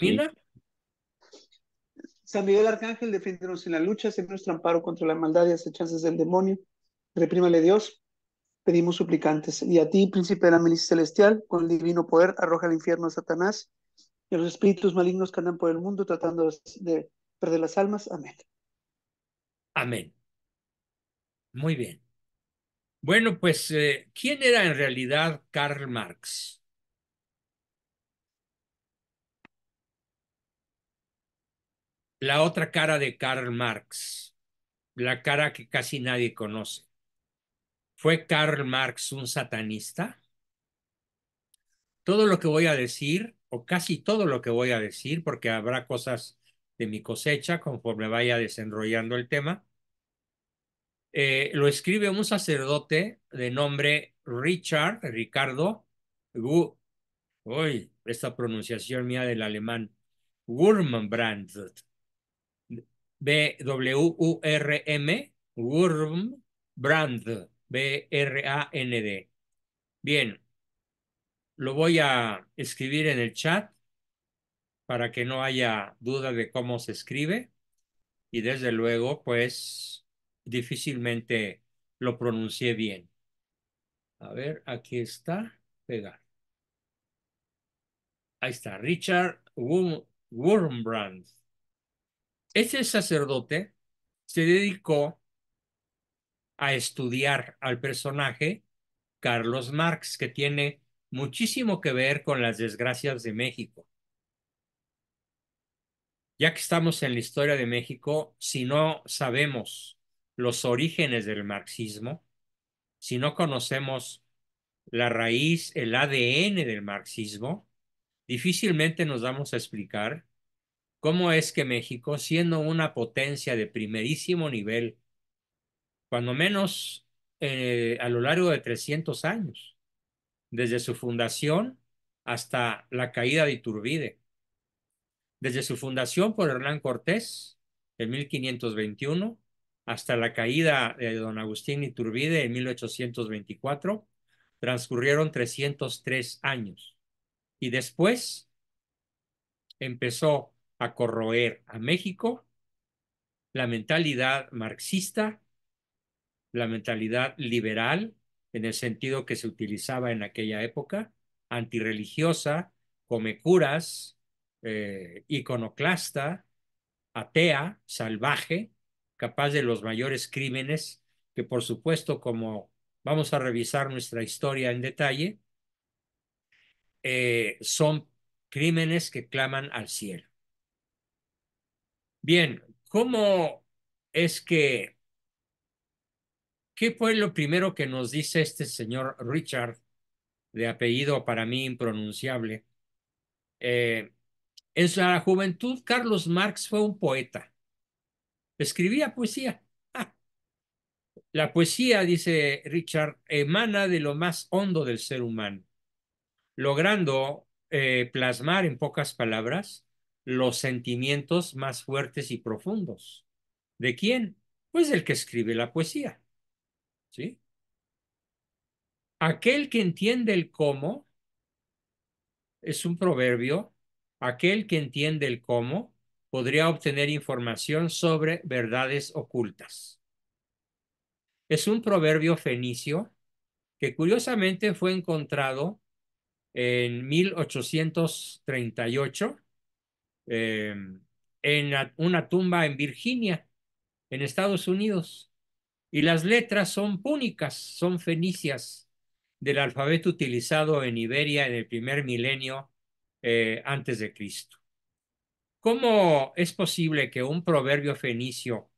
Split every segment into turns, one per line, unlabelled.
Pina. San Miguel Arcángel, defiéndonos en la lucha, siempre nuestro amparo contra la maldad y acechanzas del demonio. Reprímale Dios, pedimos suplicantes. Y a ti, príncipe de la milicia celestial, con el divino poder, arroja al infierno a Satanás y a los espíritus malignos que andan por el mundo tratando de perder las almas. Amén. Amén. Muy bien. Bueno, pues, eh, ¿quién era en realidad Karl Marx? la otra cara de Karl Marx, la cara que casi nadie conoce. ¿Fue Karl Marx un satanista? Todo lo que voy a decir, o casi todo lo que voy a decir, porque habrá cosas de mi cosecha conforme vaya desenrollando el tema, eh, lo escribe un sacerdote de nombre Richard, Ricardo, esta pronunciación mía del alemán, Wurmbrandt, B-W-U-R-M, Wurm Brand, B-R-A-N-D. Bien, lo voy a escribir en el chat para que no haya duda de cómo se escribe y desde luego, pues difícilmente lo pronuncié bien. A ver, aquí está, pegar. Ahí está, Richard Wurmbrand. Ese sacerdote se dedicó a estudiar al personaje Carlos Marx, que tiene muchísimo que ver con las desgracias de México. Ya que estamos en la historia de México, si no sabemos los orígenes del marxismo, si no conocemos la raíz, el ADN del marxismo, difícilmente nos vamos a explicar ¿Cómo es que México, siendo una potencia de primerísimo nivel, cuando menos eh, a lo largo de 300 años, desde su fundación hasta la caída de Iturbide, desde su fundación por Hernán Cortés en 1521 hasta la caída de don Agustín Iturbide en 1824, transcurrieron 303 años. Y después empezó a corroer a México la mentalidad marxista, la mentalidad liberal, en el sentido que se utilizaba en aquella época, antirreligiosa, come curas, eh, iconoclasta, atea, salvaje, capaz de los mayores crímenes, que por supuesto, como vamos a revisar nuestra historia en detalle, eh, son crímenes que claman al cielo. Bien, ¿cómo es que, qué fue lo primero que nos dice este señor Richard, de apellido para mí impronunciable? Eh, en su juventud, Carlos Marx fue un poeta. Escribía poesía. Ah. La poesía, dice Richard, emana de lo más hondo del ser humano, logrando eh, plasmar en pocas palabras los sentimientos más fuertes y profundos. ¿De quién? Pues el que escribe la poesía. ¿Sí? Aquel que entiende el cómo, es un proverbio, aquel que entiende el cómo podría obtener información sobre verdades ocultas. Es un proverbio fenicio que curiosamente fue encontrado en 1838 Em, en una tumba en Virginia, en Estados Unidos. Y las letras son púnicas, son fenicias del alfabeto utilizado en Iberia en el primer milenio eh, antes de Cristo. ¿Cómo es posible que un proverbio fenicio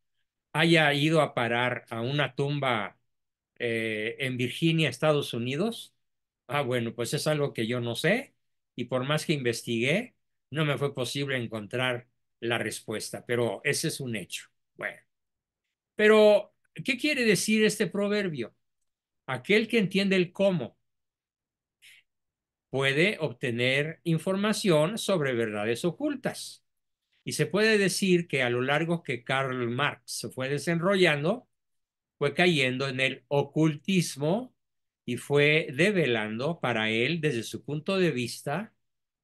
haya ido a parar a una tumba eh, en Virginia, Estados Unidos? Ah, bueno, pues es algo que yo no sé y por más que investigué, no me fue posible encontrar la respuesta, pero ese es un hecho. Bueno, pero ¿qué quiere decir este proverbio? Aquel que entiende el cómo puede obtener información sobre verdades ocultas. Y se puede decir que a lo largo que Karl Marx se fue desenrollando, fue cayendo en el ocultismo y fue develando para él, desde su punto de vista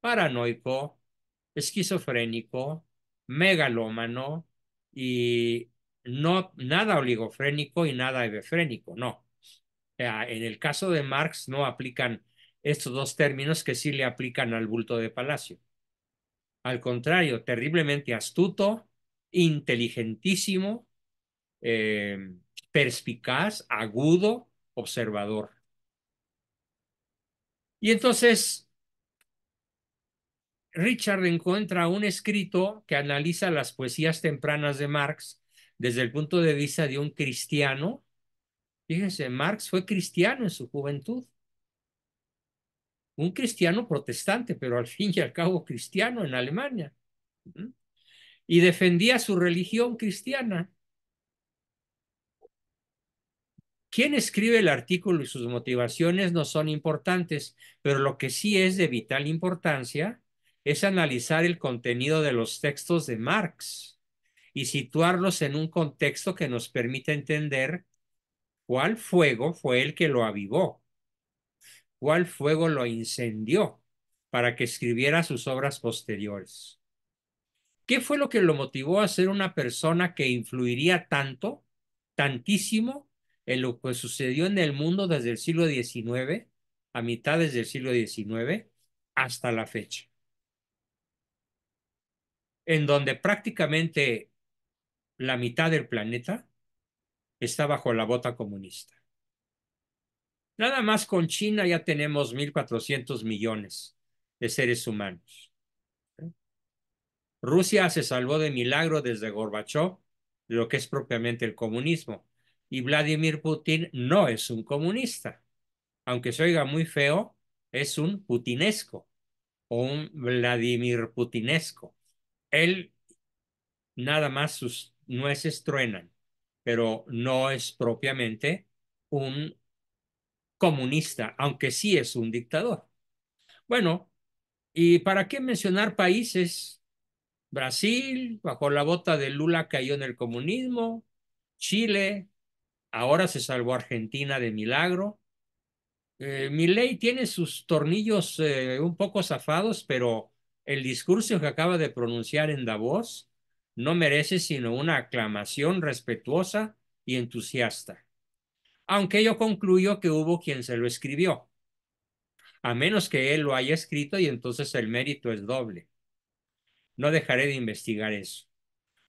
paranoico, esquizofrénico, megalómano y no nada oligofrénico y nada hebefrénico, no. En el caso de Marx no aplican estos dos términos que sí le aplican al bulto de Palacio. Al contrario, terriblemente astuto, inteligentísimo, em, perspicaz, agudo, observador. Y entonces Richard encuentra un escrito que analiza las poesías tempranas de Marx desde el punto de vista de un cristiano. Fíjense, Marx fue cristiano en su juventud. Un cristiano protestante, pero al fin y al cabo cristiano en Alemania. Y defendía su religión cristiana. Quién escribe el artículo y sus motivaciones no son importantes, pero lo que sí es de vital importancia es analizar el contenido de los textos de Marx y situarlos en un contexto que nos permita entender cuál fuego fue el que lo avivó, cuál fuego lo incendió para que escribiera sus obras posteriores. ¿Qué fue lo que lo motivó a ser una persona que influiría tanto, tantísimo, en lo que sucedió en el mundo desde el siglo XIX, a mitad del siglo XIX, hasta la fecha? en donde prácticamente la mitad del planeta está bajo la bota comunista. Nada más con China ya tenemos 1.400 millones de seres humanos. Rusia se salvó de milagro desde Gorbachev, lo que es propiamente el comunismo. Y Vladimir Putin no es un comunista. Aunque se oiga muy feo, es un putinesco o un Vladimir Putinesco él nada más sus nueces truenan, pero no es propiamente un comunista, aunque sí es un dictador. Bueno, ¿y para qué mencionar países? Brasil, bajo la bota de Lula cayó en el comunismo, Chile, ahora se salvó Argentina de milagro. Eh, Mi ley tiene sus tornillos eh, un poco zafados, pero el discurso que acaba de pronunciar en Davos no merece sino una aclamación respetuosa y entusiasta. Aunque yo concluyo que hubo quien se lo escribió, a menos que él lo haya escrito y entonces el mérito es doble. No dejaré de investigar eso.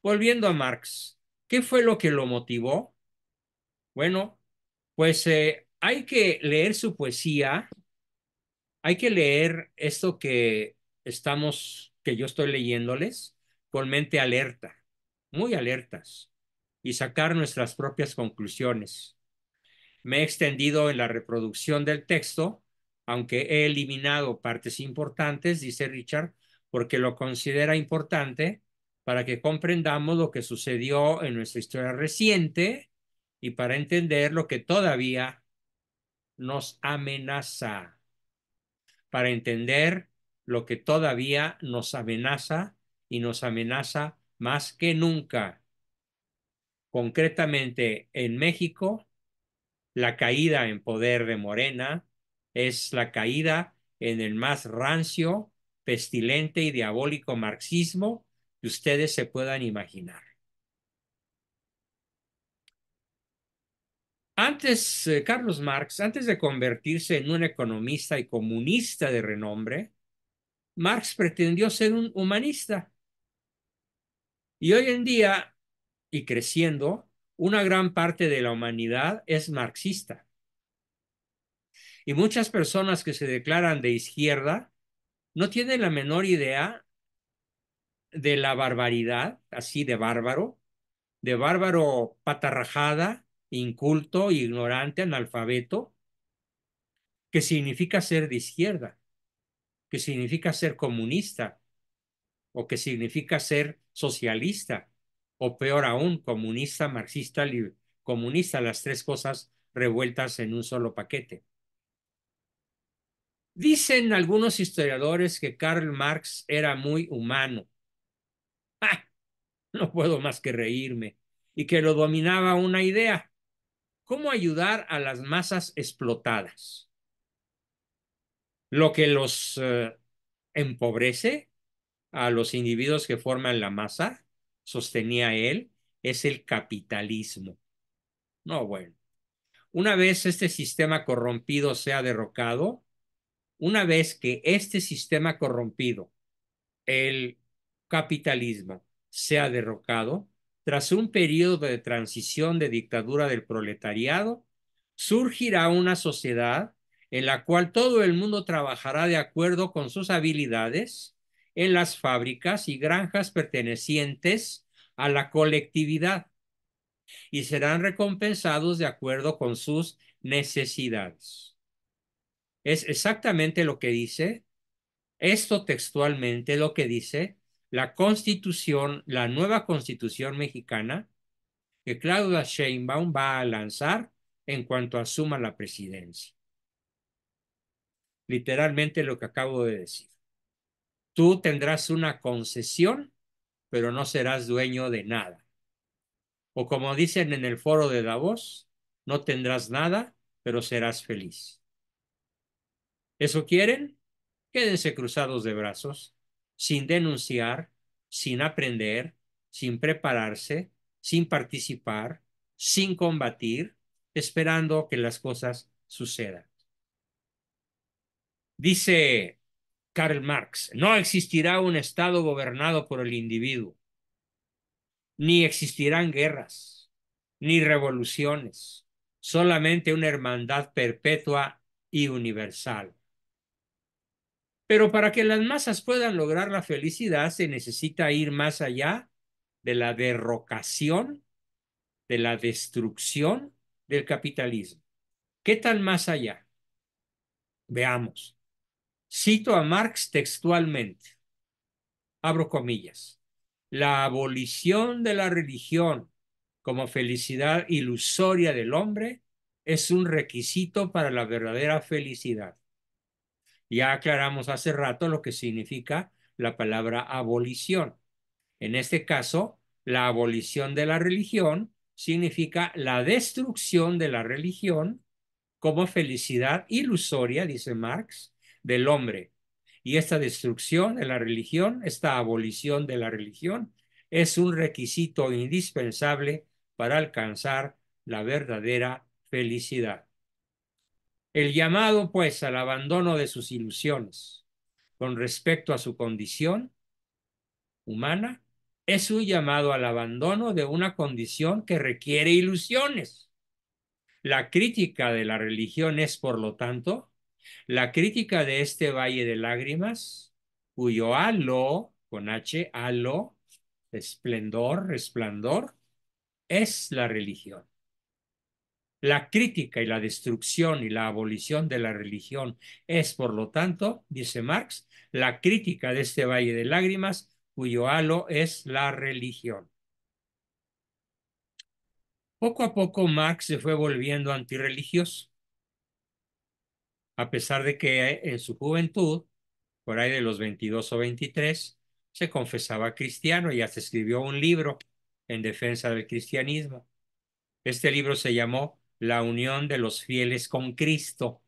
Volviendo a Marx, ¿qué fue lo que lo motivó? Bueno, pues eh, hay que leer su poesía, hay que leer esto que estamos, que yo estoy leyéndoles, con mente alerta, muy alertas, y sacar nuestras propias conclusiones. Me he extendido en la reproducción del texto, aunque he eliminado partes importantes, dice Richard, porque lo considera importante para que comprendamos lo que sucedió en nuestra historia reciente y para entender lo que todavía nos amenaza, para entender lo que todavía nos amenaza y nos amenaza más que nunca. Concretamente, en México, la caída en poder de Morena es la caída en el más rancio, pestilente y diabólico marxismo que ustedes se puedan imaginar. Antes, eh, Carlos Marx, antes de convertirse en un economista y comunista de renombre, Marx pretendió ser un humanista. Y hoy en día, y creciendo, una gran parte de la humanidad es marxista. Y muchas personas que se declaran de izquierda no tienen la menor idea de la barbaridad, así de bárbaro, de bárbaro patarrajada, inculto, ignorante, analfabeto, que significa ser de izquierda que significa ser comunista o que significa ser socialista o peor aún comunista, marxista, comunista, las tres cosas revueltas en un solo paquete. Dicen algunos historiadores que Karl Marx era muy humano. ¡Ah! No puedo más que reírme. Y que lo dominaba una idea. ¿Cómo ayudar a las masas explotadas? lo que los eh, empobrece a los individuos que forman la masa, sostenía él, es el capitalismo. No, bueno. Una vez este sistema corrompido sea derrocado, una vez que este sistema corrompido, el capitalismo, sea derrocado, tras un periodo de transición de dictadura del proletariado, surgirá una sociedad en la cual todo el mundo trabajará de acuerdo con sus habilidades en las fábricas y granjas pertenecientes a la colectividad y serán recompensados de acuerdo con sus necesidades. Es exactamente lo que dice, esto textualmente lo que dice la constitución, la nueva constitución mexicana que Claudia Sheinbaum va a lanzar en cuanto asuma la presidencia literalmente lo que acabo de decir. Tú tendrás una concesión, pero no serás dueño de nada. O como dicen en el foro de Davos, no tendrás nada, pero serás feliz. ¿Eso quieren? Quédense cruzados de brazos, sin denunciar, sin aprender, sin prepararse, sin participar, sin combatir, esperando que las cosas sucedan. Dice Karl Marx, no existirá un Estado gobernado por el individuo, ni existirán guerras, ni revoluciones, solamente una hermandad perpetua y universal. Pero para que las masas puedan lograr la felicidad se necesita ir más allá de la derrocación, de la destrucción del capitalismo. ¿Qué tal más allá? Veamos. Cito a Marx textualmente. Abro comillas. La abolición de la religión como felicidad ilusoria del hombre es un requisito para la verdadera felicidad. Ya aclaramos hace rato lo que significa la palabra abolición. En este caso, la abolición de la religión significa la destrucción de la religión como felicidad ilusoria, dice Marx, del hombre. Y esta destrucción de la religión, esta abolición de la religión, es un requisito indispensable para alcanzar la verdadera felicidad. El llamado, pues, al abandono de sus ilusiones con respecto a su condición humana es un llamado al abandono de una condición que requiere ilusiones. La crítica de la religión es, por lo tanto, la crítica de este valle de lágrimas, cuyo halo, con H, halo, esplendor, resplandor, es la religión. La crítica y la destrucción y la abolición de la religión es, por lo tanto, dice Marx, la crítica de este valle de lágrimas cuyo halo es la religión. Poco a poco Marx se fue volviendo antirreligioso a pesar de que en su juventud, por ahí de los 22 o 23, se confesaba cristiano y hasta escribió un libro en defensa del cristianismo. Este libro se llamó La unión de los fieles con Cristo.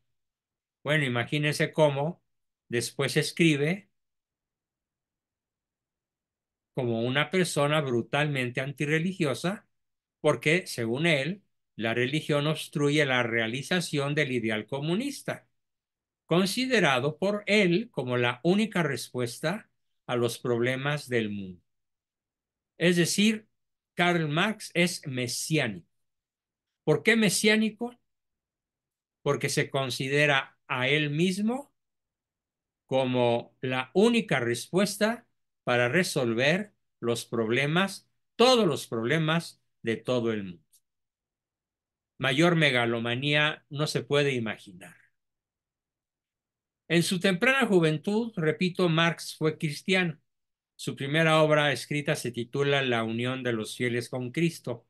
Bueno, imagínense cómo después escribe como una persona brutalmente antirreligiosa, porque, según él, la religión obstruye la realización del ideal comunista considerado por él como la única respuesta a los problemas del mundo. Es decir, Karl Marx es mesiánico. ¿Por qué mesiánico? Porque se considera a él mismo como la única respuesta para resolver los problemas, todos los problemas de todo el mundo. Mayor megalomanía no se puede imaginar. En su temprana juventud, repito, Marx fue cristiano. Su primera obra escrita se titula La unión de los fieles con Cristo,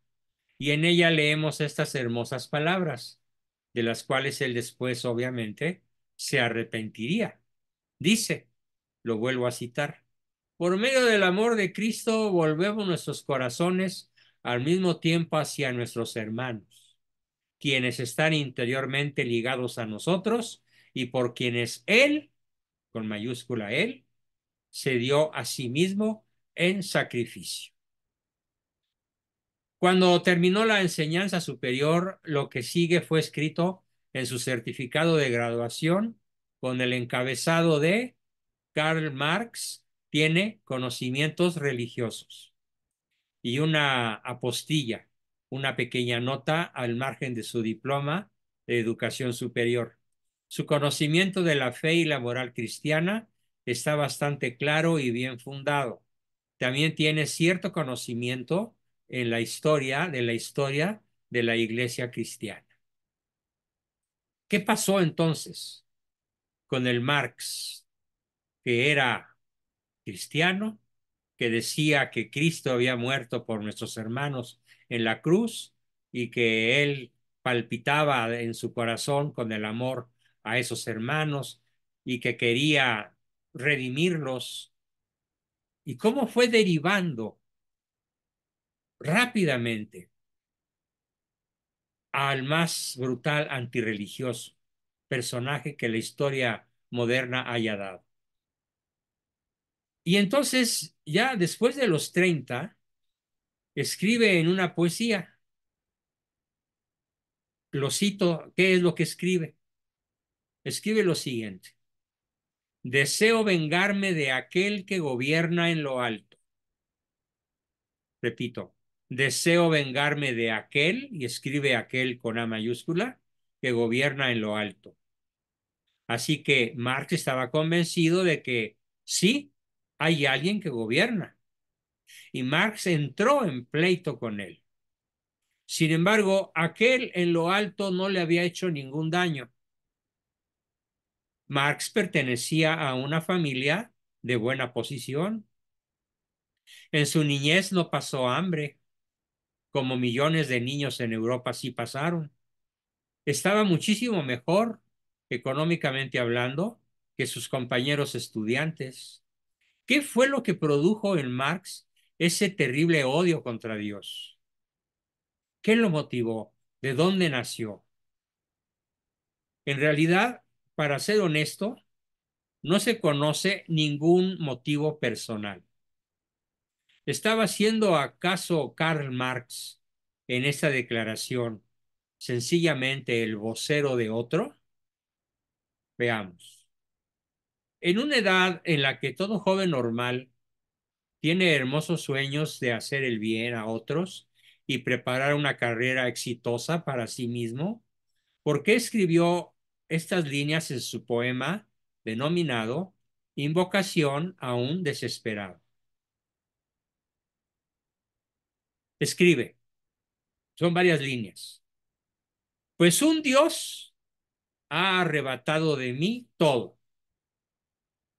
y en ella leemos estas hermosas palabras, de las cuales él después, obviamente, se arrepentiría. Dice, lo vuelvo a citar, por medio del amor de Cristo volvemos nuestros corazones al mismo tiempo hacia nuestros hermanos, quienes están interiormente ligados a nosotros y por quienes Él, con mayúscula Él, se dio a sí mismo en sacrificio. Cuando terminó la enseñanza superior, lo que sigue fue escrito en su certificado de graduación con el encabezado de Karl Marx tiene conocimientos religiosos y una apostilla, una pequeña nota al margen de su diploma de educación superior. Su conocimiento de la fe y la moral cristiana está bastante claro y bien fundado. También tiene cierto conocimiento en la historia de la historia de la iglesia cristiana. ¿Qué pasó entonces con el Marx, que era cristiano, que decía que Cristo había muerto por nuestros hermanos en la cruz y que él palpitaba en su corazón con el amor a esos hermanos y que quería redimirlos. ¿Y cómo fue derivando rápidamente al más brutal antirreligioso personaje que la historia moderna haya dado? Y entonces, ya después de los 30, escribe en una poesía. Lo cito, ¿qué es lo que escribe? escribe lo siguiente. Deseo vengarme de aquel que gobierna en lo alto. Repito, deseo vengarme de aquel, y escribe aquel con A mayúscula, que gobierna en lo alto. Así que Marx estaba convencido de que sí, hay alguien que gobierna. Y Marx entró en pleito con él. Sin embargo, aquel en lo alto no le había hecho ningún daño. Marx pertenecía a una familia de buena posición. En su niñez no pasó hambre, como millones de niños en Europa sí pasaron. Estaba muchísimo mejor, económicamente hablando, que sus compañeros estudiantes. ¿Qué fue lo que produjo en Marx ese terrible odio contra Dios? ¿Qué lo motivó? ¿De dónde nació? En realidad, para ser honesto, no se conoce ningún motivo personal. ¿Estaba haciendo acaso Karl Marx en esta declaración sencillamente el vocero de otro? Veamos. En una edad en la que todo joven normal tiene hermosos sueños de hacer el bien a otros y preparar una carrera exitosa para sí mismo, ¿por qué escribió estas líneas en su poema denominado Invocación a un desesperado. Escribe, son varias líneas. Pues un Dios ha arrebatado de mí todo.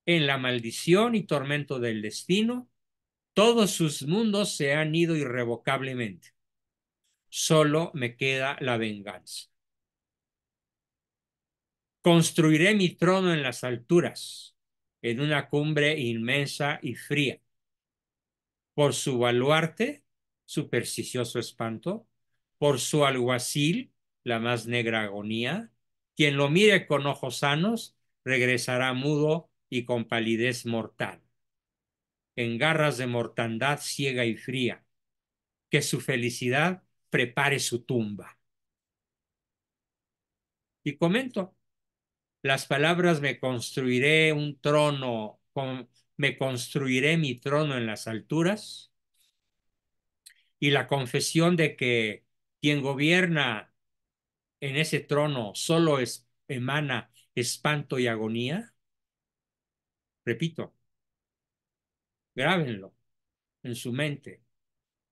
En la maldición y tormento del destino, todos sus mundos se han ido irrevocablemente. Solo me queda la venganza. Construiré mi trono en las alturas, en una cumbre inmensa y fría. Por su baluarte, supersticioso espanto, por su alguacil, la más negra agonía, quien lo mire con ojos sanos, regresará mudo y con palidez mortal. En garras de mortandad ciega y fría, que su felicidad prepare su tumba. Y comento, las palabras me construiré un trono, me construiré mi trono en las alturas, y la confesión de que quien gobierna en ese trono solo es, emana espanto y agonía. Repito, grábenlo en su mente.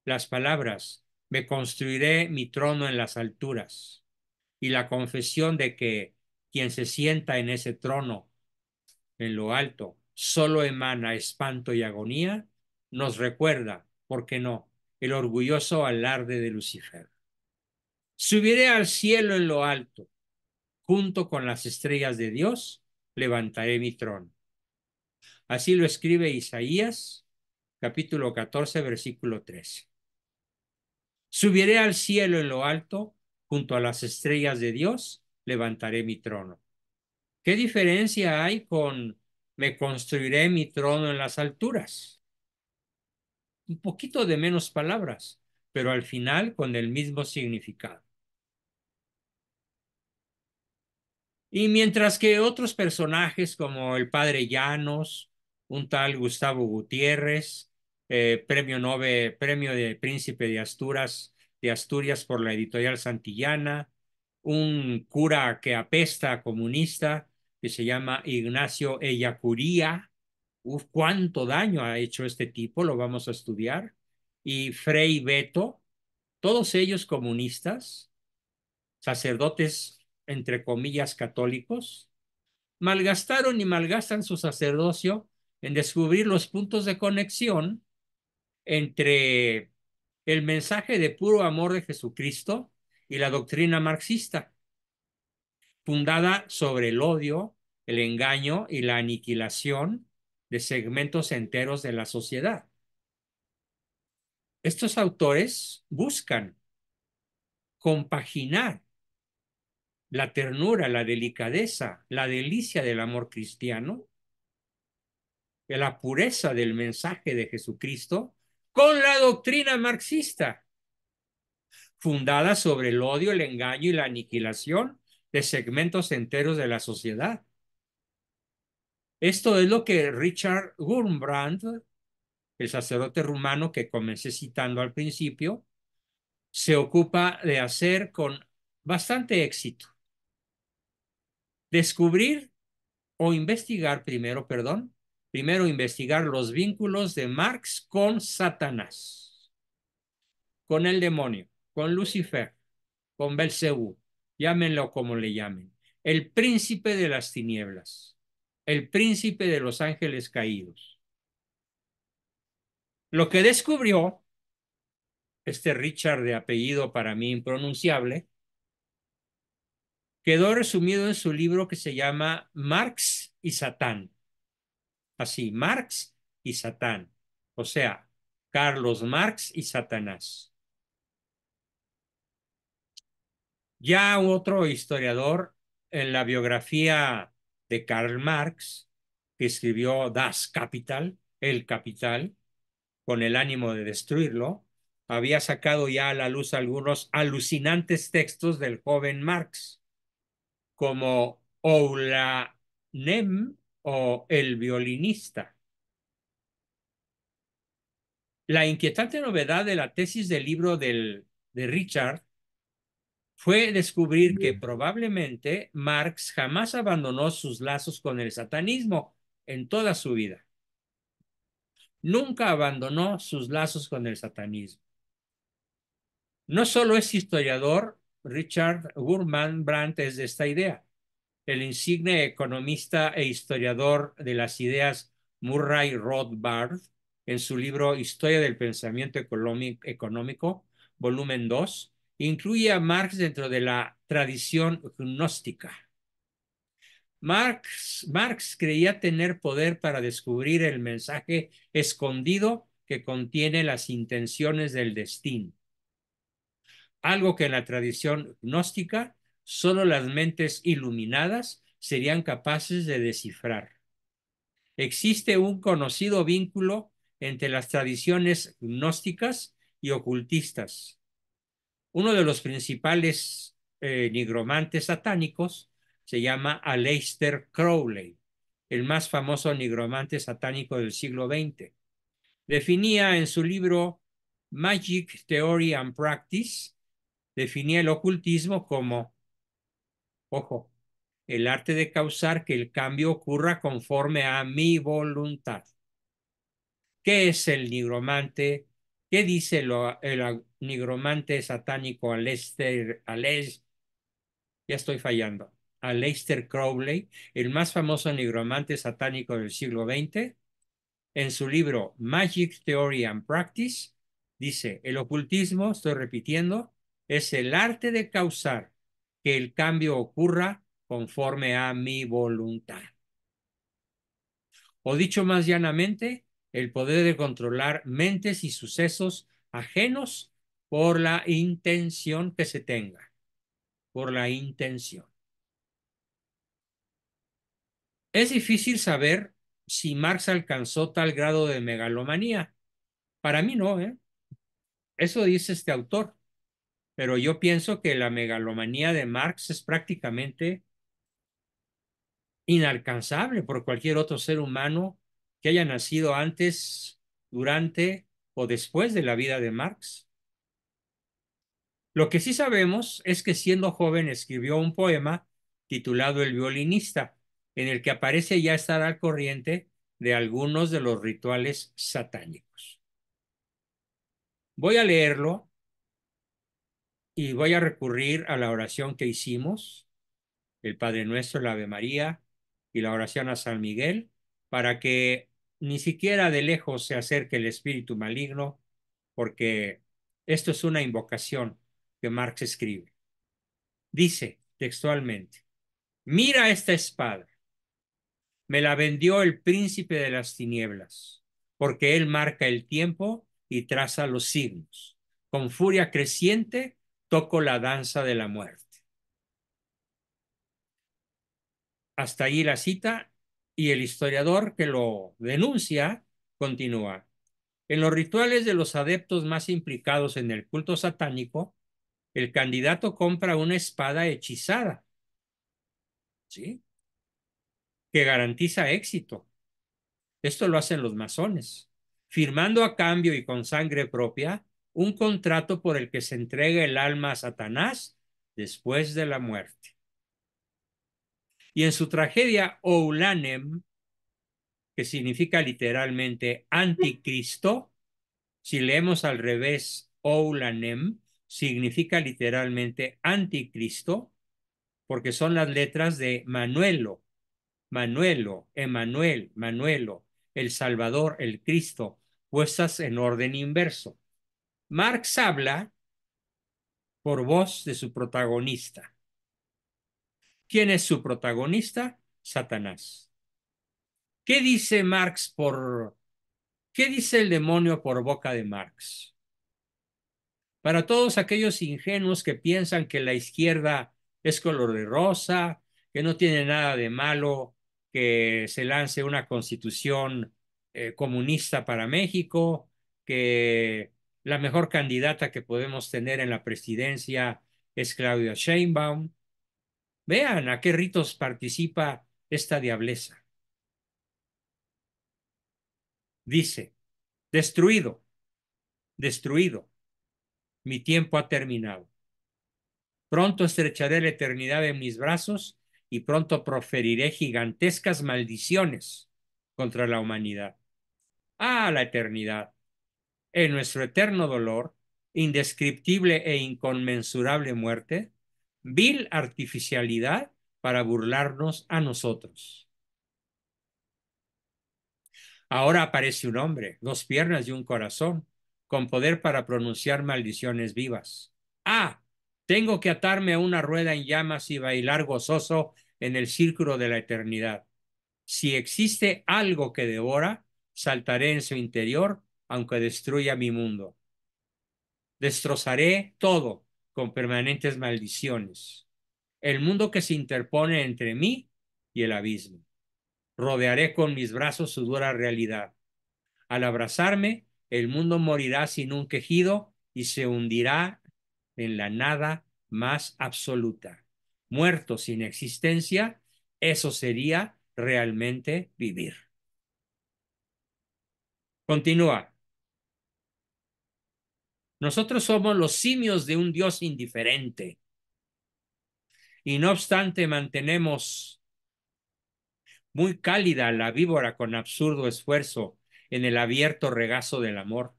Las palabras, me construiré mi trono en las alturas, y la confesión de que quien se sienta en ese trono, en lo alto, solo emana espanto y agonía, nos recuerda, ¿por qué no?, el orgulloso alarde de Lucifer. Subiré al cielo en lo alto, junto con las estrellas de Dios, levantaré mi trono. Así lo escribe Isaías, capítulo 14, versículo 13. Subiré al cielo en lo alto, junto a las estrellas de Dios, levantaré mi trono. ¿Qué diferencia hay con me construiré mi trono en las alturas? Un poquito de menos palabras, pero al final con el mismo significado. Y mientras que otros personajes como el padre Llanos, un tal Gustavo Gutiérrez, eh, premio Nobel, premio de Príncipe de Asturias, de Asturias por la editorial Santillana, un cura que apesta comunista que se llama Ignacio Ellacuría. Uf, cuánto daño ha hecho este tipo, lo vamos a estudiar. Y Frei Beto, todos ellos comunistas, sacerdotes entre comillas católicos, malgastaron y malgastan su sacerdocio en descubrir los puntos de conexión entre el mensaje de puro amor de Jesucristo y la doctrina marxista, fundada sobre el odio, el engaño y la aniquilación de segmentos enteros de la sociedad. Estos autores buscan compaginar la ternura, la delicadeza, la delicia del amor cristiano, la pureza del mensaje de Jesucristo, con la doctrina marxista fundada sobre el odio, el engaño y la aniquilación de segmentos enteros de la sociedad. Esto es lo que Richard Gurmbrand, el sacerdote rumano que comencé citando al principio, se ocupa de hacer con bastante éxito. Descubrir o investigar primero, perdón, primero investigar los vínculos de Marx con Satanás, con el demonio con Lucifer, con Belcebú, llámenlo como le llamen, el príncipe de las tinieblas, el príncipe de los ángeles caídos. Lo que descubrió este Richard de apellido para mí impronunciable quedó resumido en su libro que se llama Marx y Satán. Así, Marx y Satán. O sea, Carlos Marx y Satanás. Ya otro historiador, en la biografía de Karl Marx, que escribió Das Kapital, El Capital, con el ánimo de destruirlo, había sacado ya a la luz algunos alucinantes textos del joven Marx, como Oulanem o El violinista. La inquietante novedad de la tesis del libro del, de Richard fue descubrir que probablemente Marx jamás abandonó sus lazos con el satanismo en toda su vida. Nunca abandonó sus lazos con el satanismo. No solo es historiador, Richard Gurman Brandt es de esta idea. El insigne economista e historiador de las ideas Murray Rothbard, en su libro Historia del Pensamiento Económico, volumen 2, incluye a Marx dentro de la tradición gnóstica. Marx, creía tener poder para descubrir el mensaje escondido que contiene las intenciones del destino, algo que en la tradición gnóstica solo las mentes iluminadas serían capaces de descifrar. Existe un conocido vínculo entre las tradiciones gnósticas y ocultistas, uno de los principales eh, nigromantes satánicos se llama Aleister Crowley, el más famoso nigromante satánico del siglo XX. Definía en su libro Magic Theory and Practice, definía el ocultismo como, ojo, el arte de causar que el cambio ocurra conforme a mi voluntad. ¿Qué es el nigromante ¿Qué dice el nigromante satánico Aleister, ya estoy fallando, Aleister Crowley, el más famoso nigromante satánico del siglo XX? En su libro Magic Theory and Practice, dice, el ocultismo, estoy repitiendo, es el arte de causar que el cambio ocurra conforme a mi voluntad. O dicho más llanamente, el poder de controlar mentes y sucesos ajenos por la intención que se tenga, por la intención. Es difícil saber si Marx alcanzó tal grado de megalomanía. Para mí no, ¿eh? Eso dice este autor. Pero yo pienso que la megalomanía de Marx es prácticamente inalcanzable por cualquier otro ser humano que haya nacido antes, durante o después de la vida de Marx. Lo que sí sabemos es que siendo joven escribió un poema titulado El violinista, en el que aparece ya estar al corriente de algunos de los rituales satánicos. Voy a leerlo y voy a recurrir a la oración que hicimos, el Padre Nuestro, la Ave María y la oración a San Miguel, para que ni siquiera de lejos se acerque el espíritu maligno, porque esto es una invocación que Marx escribe. Dice textualmente, mira esta espada, me la vendió el príncipe de las tinieblas, porque él marca el tiempo y traza los signos. Con furia creciente toco la danza de la muerte. Hasta allí la cita y el historiador que lo denuncia continúa. En los rituales de los adeptos más implicados en el culto satánico, el candidato compra una espada hechizada, ¿sí? Que garantiza éxito. Esto lo hacen los masones, firmando a cambio y con sangre propia un contrato por el que se entrega el alma a Satanás después de la muerte. Y en su tragedia Oulanem, que significa literalmente anticristo, si leemos al revés Oulanem, significa literalmente anticristo, porque son las letras de Manuelo, Manuelo, Emanuel, Manuelo, el Salvador, el Cristo, puestas en orden inverso. Marx habla por voz de su protagonista. ¿Quién es su protagonista? Satanás. ¿Qué dice Marx por... ¿Qué dice el demonio por boca de Marx? Para todos aquellos ingenuos que piensan que la izquierda es color de rosa, que no tiene nada de malo que se lance una constitución eh, comunista para México, que la mejor candidata que podemos tener en la presidencia es Claudia Sheinbaum, Vean a qué ritos participa esta diableza. Dice, destruido, destruido, mi tiempo ha terminado. Pronto estrecharé la eternidad en mis brazos y pronto proferiré gigantescas maldiciones contra la humanidad. Ah, la eternidad. En nuestro eterno dolor, indescriptible e inconmensurable muerte, vil artificialidad para burlarnos a nosotros. Ahora aparece un hombre, dos piernas y un corazón, con poder para pronunciar maldiciones vivas. Ah, tengo que atarme a una rueda en llamas y bailar gozoso en el círculo de la eternidad. Si existe algo que devora, saltaré en su interior, aunque destruya mi mundo. Destrozaré todo con permanentes maldiciones, el mundo que se interpone entre mí y el abismo. Rodearé con mis brazos su dura realidad. Al abrazarme, el mundo morirá sin un quejido y se hundirá en la nada más absoluta. Muerto sin existencia, eso sería realmente vivir. Continúa. Nosotros somos los simios de un Dios indiferente. Y no obstante, mantenemos muy cálida la víbora con absurdo esfuerzo en el abierto regazo del amor,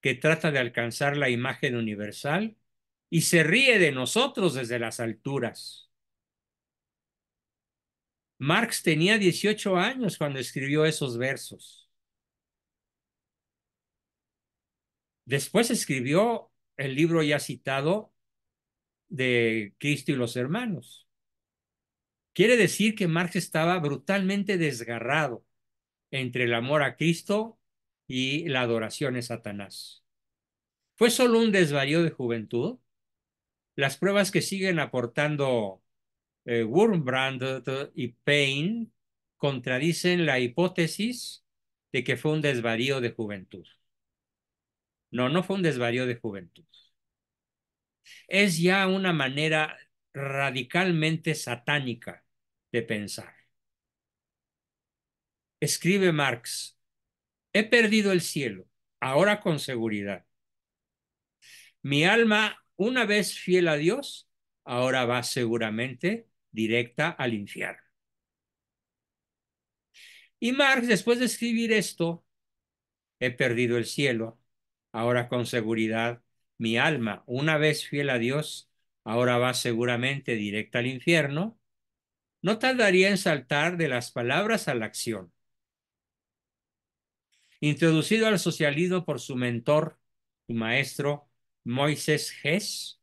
que trata de alcanzar la imagen universal y se ríe de nosotros desde las alturas. Marx tenía 18 años cuando escribió esos versos. Después escribió el libro ya citado de Cristo y los hermanos. Quiere decir que Marx estaba brutalmente desgarrado entre el amor a Cristo y la adoración a Satanás. ¿Fue solo un desvarío de juventud? Las pruebas que siguen aportando eh, y Payne contradicen la hipótesis de que fue un desvarío de juventud. No, no fue un desvarío de juventud. Es ya una manera radicalmente satánica de pensar. Escribe Marx, he perdido el cielo, ahora con seguridad. Mi alma, una vez fiel a Dios, ahora va seguramente directa al infierno. Y Marx, después de escribir esto, he perdido el cielo, ahora con seguridad mi alma, una vez fiel a Dios, ahora va seguramente directa al infierno, no tardaría en saltar de las palabras a la acción. Introducido al socialismo por su mentor, y maestro Moisés Hess,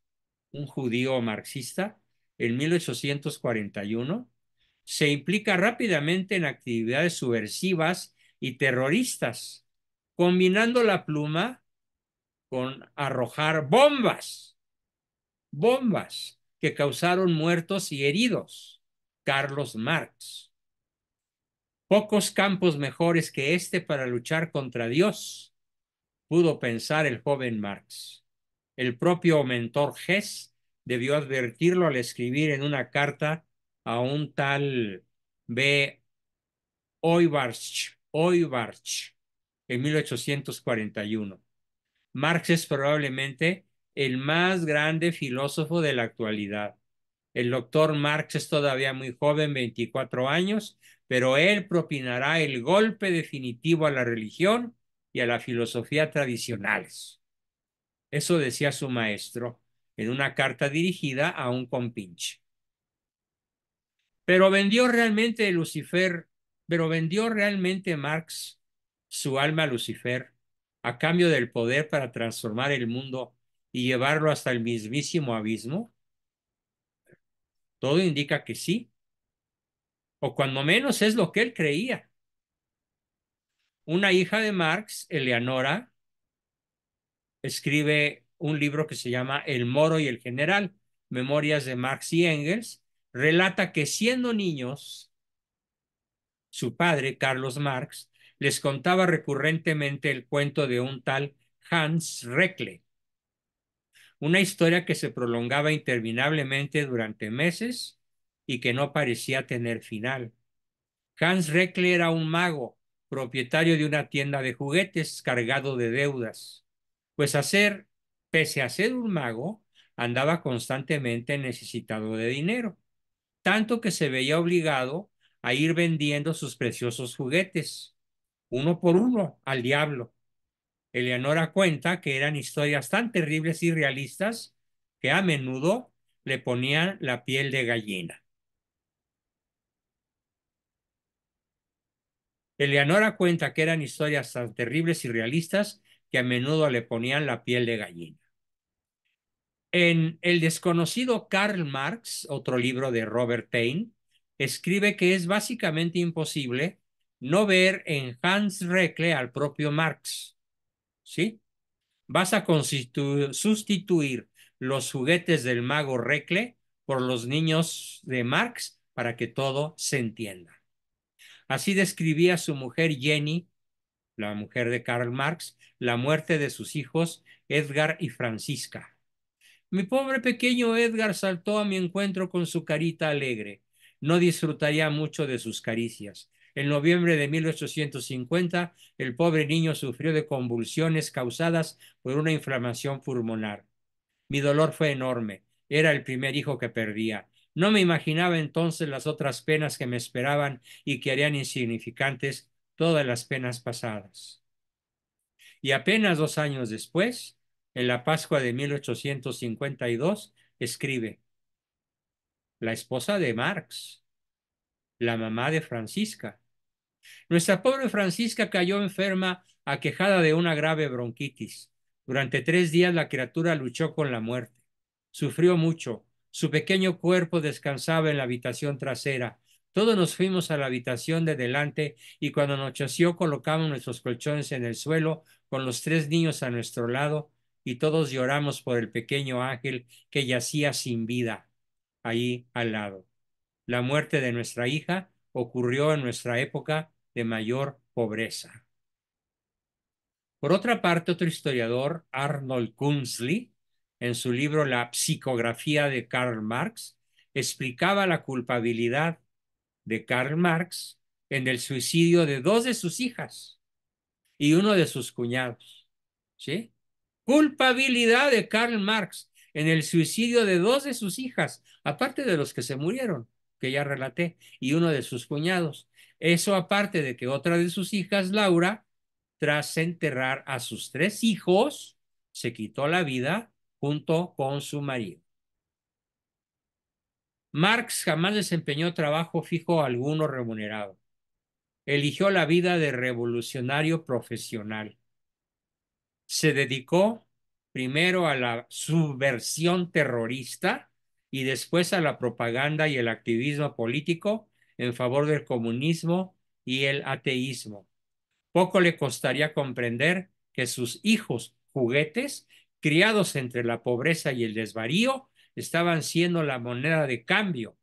un judío marxista, en 1841, se implica rápidamente en actividades subversivas y terroristas, combinando la pluma con arrojar bombas, bombas que causaron muertos y heridos. Carlos Marx. Pocos campos mejores que este para luchar contra Dios, pudo pensar el joven Marx. El propio mentor Hess debió advertirlo al escribir en una carta a un tal B. Oibarch, en 1841. Marx es probablemente el más grande filósofo de la actualidad. El doctor Marx es todavía muy joven, 24 años, pero él propinará el golpe definitivo a la religión y a la filosofía tradicionales. Eso decía su maestro en una carta dirigida a un compinche. Pero vendió realmente Lucifer, pero vendió realmente Marx su alma a Lucifer a cambio del poder para transformar el mundo y llevarlo hasta el mismísimo abismo? Todo indica que sí. O cuando menos es lo que él creía. Una hija de Marx, Eleonora, escribe un libro que se llama El Moro y el General, Memorias de Marx y Engels, relata que siendo niños, su padre, Carlos Marx, les contaba recurrentemente el cuento de un tal Hans Reckle, una historia que se prolongaba interminablemente durante meses y que no parecía tener final. Hans Reckle era un mago, propietario de una tienda de juguetes cargado de deudas, pues hacer, pese a ser un mago, andaba constantemente necesitado de dinero, tanto que se veía obligado a ir vendiendo sus preciosos juguetes, uno por uno al diablo. Eleonora cuenta que eran historias tan terribles y realistas que a menudo le ponían la piel de gallina. Eleonora cuenta que eran historias tan terribles y realistas que a menudo le ponían la piel de gallina. En El desconocido Karl Marx, otro libro de Robert Payne, escribe que es básicamente imposible no ver en Hans Reckle al propio Marx. ¿Sí? Vas a sustituir los juguetes del mago Reckle por los niños de Marx para que todo se entienda. Así describía su mujer Jenny, la mujer de Karl Marx, la muerte de sus hijos Edgar y Francisca. Mi pobre pequeño Edgar saltó a mi encuentro con su carita alegre. No disfrutaría mucho de sus caricias en noviembre de 1850, el pobre niño sufrió de convulsiones causadas por una inflamación pulmonar. Mi dolor fue enorme. Era el primer hijo que perdía. No me imaginaba entonces las otras penas que me esperaban y que harían insignificantes todas las penas pasadas. Y apenas dos años después, en la Pascua de 1852, escribe, la esposa de Marx la mamá de Francisca. Nuestra pobre Francisca cayó enferma, aquejada de una grave bronquitis. Durante tres días la criatura luchó con la muerte. Sufrió mucho. Su pequeño cuerpo descansaba en la habitación trasera. Todos nos fuimos a la habitación de delante y cuando anocheció colocamos nuestros colchones en el suelo con los tres niños a nuestro lado y todos lloramos por el pequeño ángel que yacía sin vida ahí al lado la muerte de nuestra hija ocurrió en nuestra época de mayor pobreza. Por otra parte, otro historiador, Arnold Kunzli, en su libro La psicografía de Karl Marx, explicaba la culpabilidad de Karl Marx en el suicidio de dos de sus hijas y uno de sus cuñados. ¿Sí? Culpabilidad de Karl Marx en el suicidio de dos de sus hijas, aparte de los que se murieron que ya relaté, y uno de sus cuñados. Eso aparte de que otra de sus hijas, Laura, tras enterrar a sus tres hijos, se quitó la vida junto con su marido. Marx jamás desempeñó trabajo fijo alguno remunerado. Eligió la vida de revolucionario profesional. Se dedicó primero a la subversión terrorista y después a la propaganda y el activismo político en favor del comunismo y el ateísmo. Poco le costaría comprender que sus hijos juguetes, criados entre la pobreza y el desvarío, estaban siendo la moneda de cambio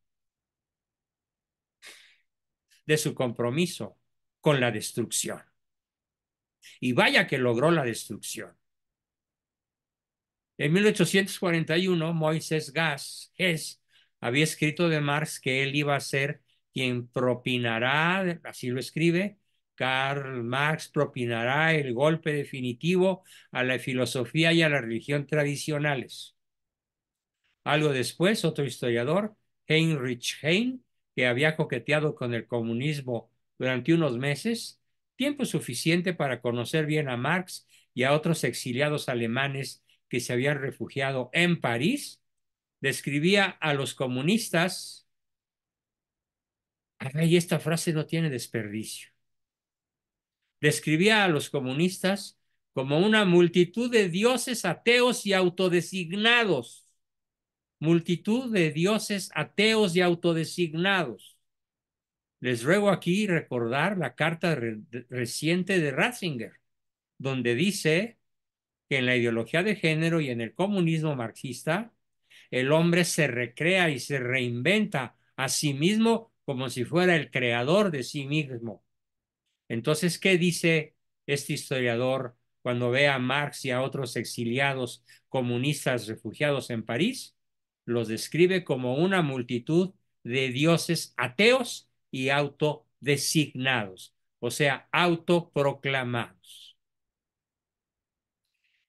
de su compromiso con la destrucción. Y vaya que logró la destrucción. En 1841, Moisés Gas había escrito de Marx que él iba a ser quien propinará, así lo escribe, Karl Marx propinará el golpe definitivo a la filosofía y a la religión tradicionales. Algo después, otro historiador, Heinrich Heine, que había coqueteado con el comunismo durante unos meses, tiempo suficiente para conocer bien a Marx y a otros exiliados alemanes que se habían refugiado en París, describía a los comunistas, y esta frase no tiene desperdicio, describía a los comunistas como una multitud de dioses ateos y autodesignados, multitud de dioses ateos y autodesignados. Les ruego aquí recordar la carta reciente de Ratzinger, donde dice que en la ideología de género y en el comunismo marxista, el hombre se recrea y se reinventa a sí mismo como si fuera el creador de sí mismo. Entonces, ¿qué dice este historiador cuando ve a Marx y a otros exiliados comunistas refugiados en París? Los describe como una multitud de dioses ateos y autodesignados, o sea, autoproclamados.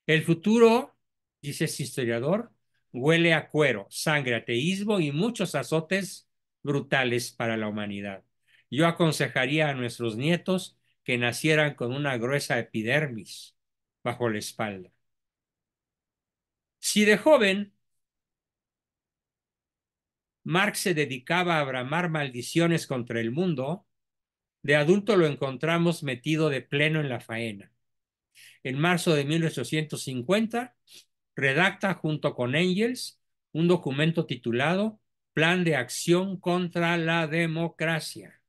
El futuro, dice ese historiador, huele a cuero, sangre, ateísmo y muchos azotes brutales para la humanidad. Yo aconsejaría a nuestros nietos que nacieran con una gruesa epidermis bajo la espalda. Si de joven Marx se dedicaba a bramar maldiciones contra el mundo, de adulto lo encontramos metido de pleno en la faena en marzo de 1850, redacta junto con Engels un documento titulado Plan de Acción contra la Democracia,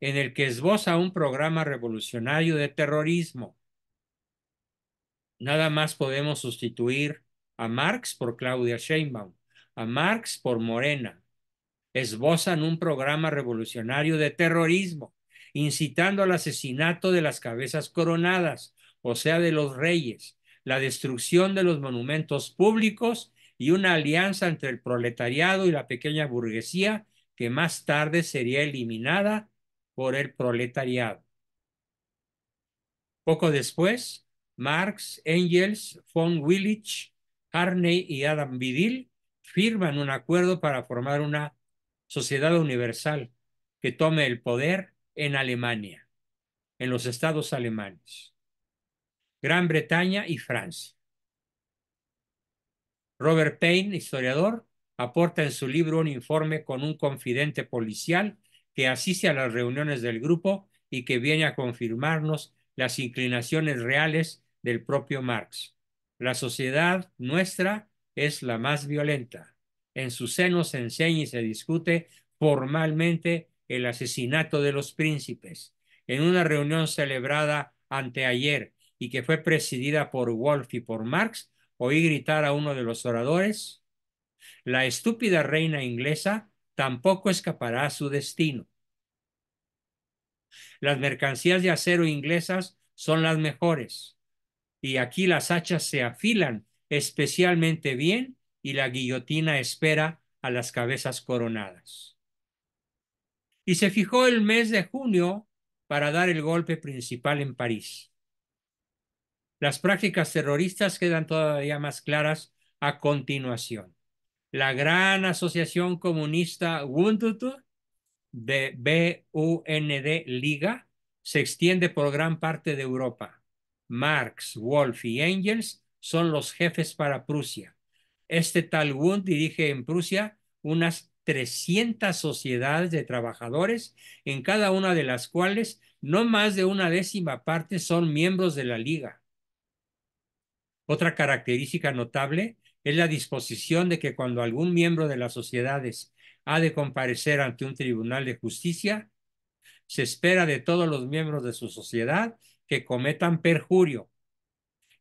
en el que esboza un programa revolucionario de terrorismo. Nada más podemos sustituir a Marx por Claudia Sheinbaum, a Marx por Morena. Esbozan un programa revolucionario de terrorismo, incitando al asesinato de las cabezas coronadas, o sea, de los reyes, la destrucción de los monumentos públicos y una alianza entre el proletariado y la pequeña burguesía que más tarde sería eliminada por el proletariado. Poco después, Marx, Engels, von Willich, Harney y Adam Bidil firman un acuerdo para formar una sociedad universal que tome el poder en Alemania, en los estados alemanes. Gran Bretaña y Francia. Robert Payne, historiador, aporta en su libro un informe con un confidente policial que asiste a las reuniones del grupo y que viene a confirmarnos las inclinaciones reales del propio Marx. La sociedad nuestra es la más violenta. En su seno se enseña y se discute formalmente el asesinato de los príncipes. En una reunión celebrada anteayer y que fue presidida por Wolf y por Marx, oí gritar a uno de los oradores, la estúpida reina inglesa tampoco escapará a su destino. Las mercancías de acero inglesas son las mejores y aquí las hachas se afilan especialmente bien y la guillotina espera a las cabezas coronadas. Y se fijó el mes de junio para dar el golpe principal en París. Las prácticas terroristas quedan todavía más claras a continuación. La gran asociación comunista Wundutur de BUND Liga se extiende por gran parte de Europa. Marx, Wolf y Engels son los jefes para Prusia. Este tal Wundt dirige en Prusia unas 300 sociedades de trabajadores, en cada una de las cuales no más de una décima parte son miembros de la Liga. Otra característica notable es la disposición de que cuando algún miembro de las sociedades ha de comparecer ante un tribunal de justicia, se espera de todos los miembros de su sociedad que cometan perjurio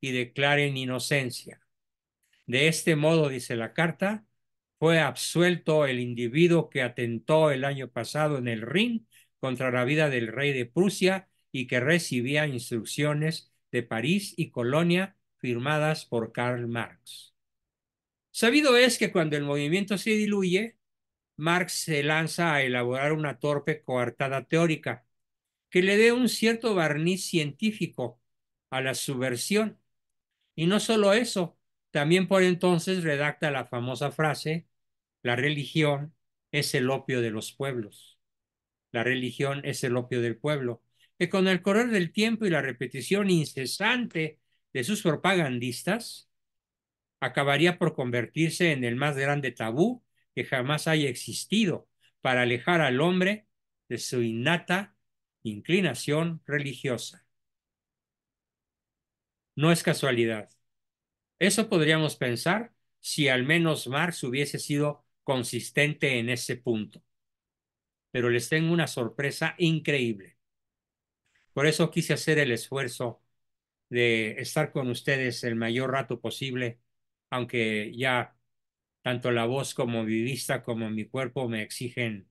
y declaren inocencia. De este modo, dice la carta, fue absuelto el individuo que atentó el año pasado en el ring contra la vida del rey de Prusia y que recibía instrucciones de París y Colonia firmadas por Karl Marx. Sabido es que cuando el movimiento se diluye, Marx se lanza a elaborar una torpe coartada teórica que le dé un cierto barniz científico a la subversión. Y no solo eso, también por entonces redacta la famosa frase, la religión es el opio de los pueblos. La religión es el opio del pueblo, que con el correr del tiempo y la repetición incesante de sus propagandistas acabaría por convertirse en el más grande tabú que jamás haya existido para alejar al hombre de su innata inclinación religiosa. No es casualidad. Eso podríamos pensar si al menos Marx hubiese sido consistente en ese punto. Pero les tengo una sorpresa increíble. Por eso quise hacer el esfuerzo de estar con ustedes el mayor rato posible, aunque ya tanto la voz como mi vista como mi cuerpo me exigen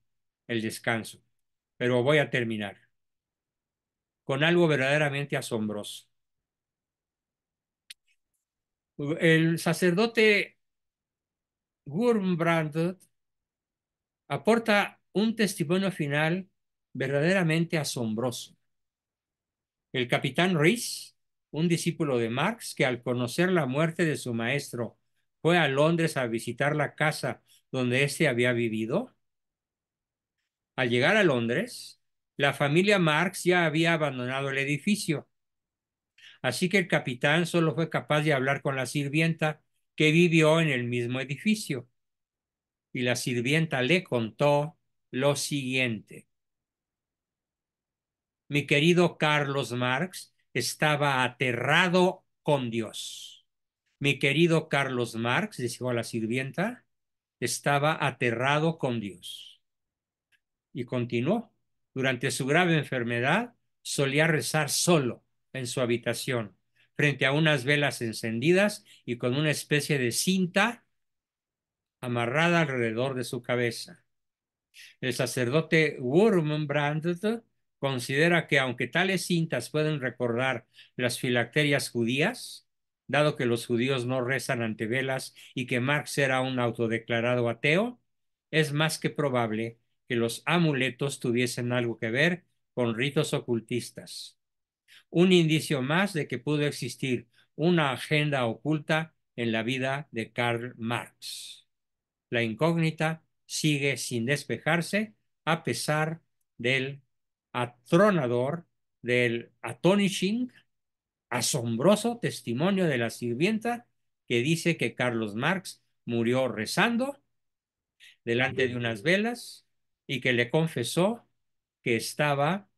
el descanso. Pero voy a terminar con algo verdaderamente asombroso. El sacerdote Wurmbrandt aporta un testimonio final verdaderamente asombroso. El capitán Reis un discípulo de Marx que al conocer la muerte de su maestro fue a Londres a visitar la casa donde éste había vivido? Al llegar a Londres, la familia Marx ya había abandonado el edificio. Así que el capitán solo fue capaz de hablar con la sirvienta que vivió en el mismo edificio. Y la sirvienta le contó lo siguiente. Mi querido Carlos Marx estaba aterrado con Dios. Mi querido Carlos Marx, dijo a la sirvienta, estaba aterrado con Dios. Y continuó. Durante su grave enfermedad, solía rezar solo en su habitación, frente a unas velas encendidas y con una especie de cinta amarrada alrededor de su cabeza. El sacerdote Wurmbrand considera que aunque tales cintas pueden recordar las filacterias judías, dado que los judíos no rezan ante velas y que Marx era un autodeclarado ateo, es más que probable que los amuletos tuviesen algo que ver con ritos ocultistas. Un indicio más de que pudo existir una agenda oculta en la vida de Karl Marx. La incógnita sigue sin despejarse a pesar del atronador del atonishing, asombroso testimonio de la sirvienta que dice que Carlos Marx murió rezando delante de unas velas y que le confesó que estaba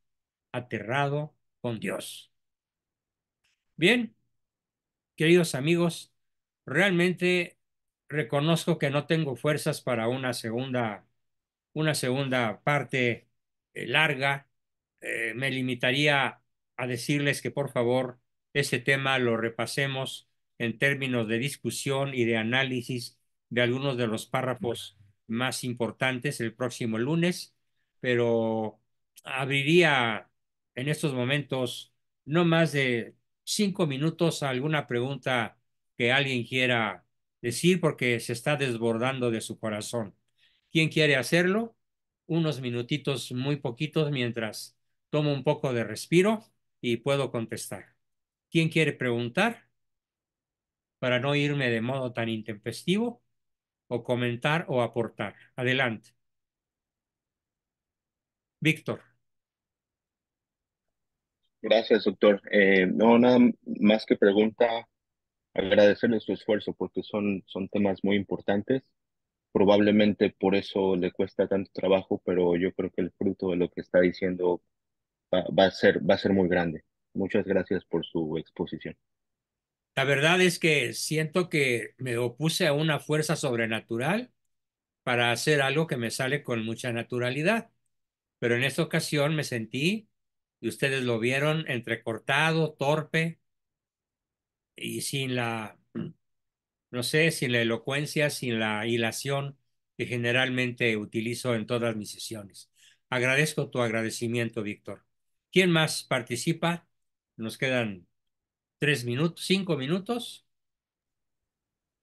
aterrado con Dios. Bien, queridos amigos, realmente reconozco que no tengo fuerzas para una segunda, una segunda parte eh, larga eh, me limitaría a decirles que por favor ese tema lo repasemos en términos de discusión y de análisis de algunos de los párrafos más importantes el próximo lunes, pero abriría en estos momentos no más de cinco minutos alguna pregunta que alguien quiera decir porque se está desbordando de su corazón. ¿Quién quiere hacerlo? Unos minutitos muy poquitos mientras Tomo un poco de respiro y puedo contestar. ¿Quién quiere preguntar? Para no irme de modo tan intempestivo o comentar o aportar. Adelante. Víctor. Gracias, doctor. Eh, no, nada más que pregunta, agradecerle su esfuerzo porque son, son temas muy importantes. Probablemente por eso le cuesta tanto trabajo, pero yo creo que el fruto de lo que está diciendo va, a ser, va a ser muy grande. Muchas gracias por su exposición. La verdad es que siento que me opuse a una fuerza sobrenatural para hacer algo que me sale con mucha naturalidad. Pero en esta ocasión me sentí, y ustedes lo vieron, entrecortado, torpe y sin la, no sé, sin la elocuencia, sin la hilación que generalmente utilizo en todas mis sesiones. Agradezco tu agradecimiento, Víctor. ¿Quién más participa? Nos quedan tres minutos, cinco minutos.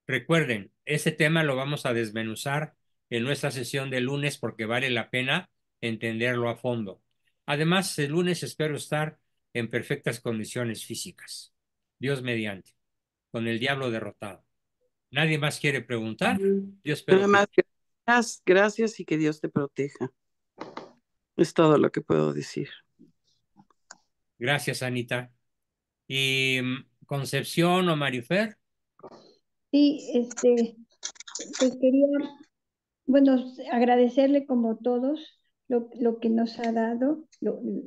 Recuerden, ese tema lo vamos a desmenuzar en nuestra sesión de lunes porque vale la pena entenderlo a fondo. Además, el lunes espero estar en perfectas condiciones físicas. Dios mediante, con el diablo derrotado. Nadie más quiere preguntar. Dios Nada más, gracias y que Dios te proteja. Es todo lo que puedo decir. Gracias, Anita. ¿Y mm, Concepción o Marifer? Sí, este, pues quería, bueno, agradecerle como todos lo, que nos ha dado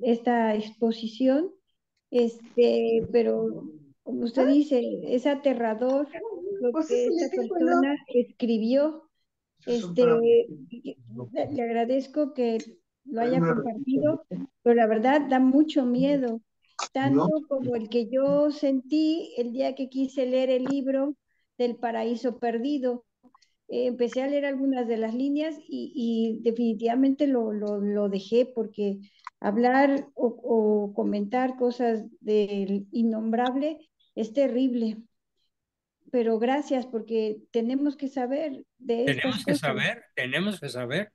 esta exposición, este, pero como usted dice, es aterrador lo pues que esta persona escribió. Este, le agradezco que lo haya compartido, pero la verdad da mucho miedo, tanto como el que yo sentí el día que quise leer el libro del paraíso perdido. Eh, empecé a leer algunas de las líneas y, definitivamente lo, dejé porque hablar o, comentar cosas del innombrable es terrible pero gracias porque tenemos que saber de Tenemos que saber, tenemos que saber.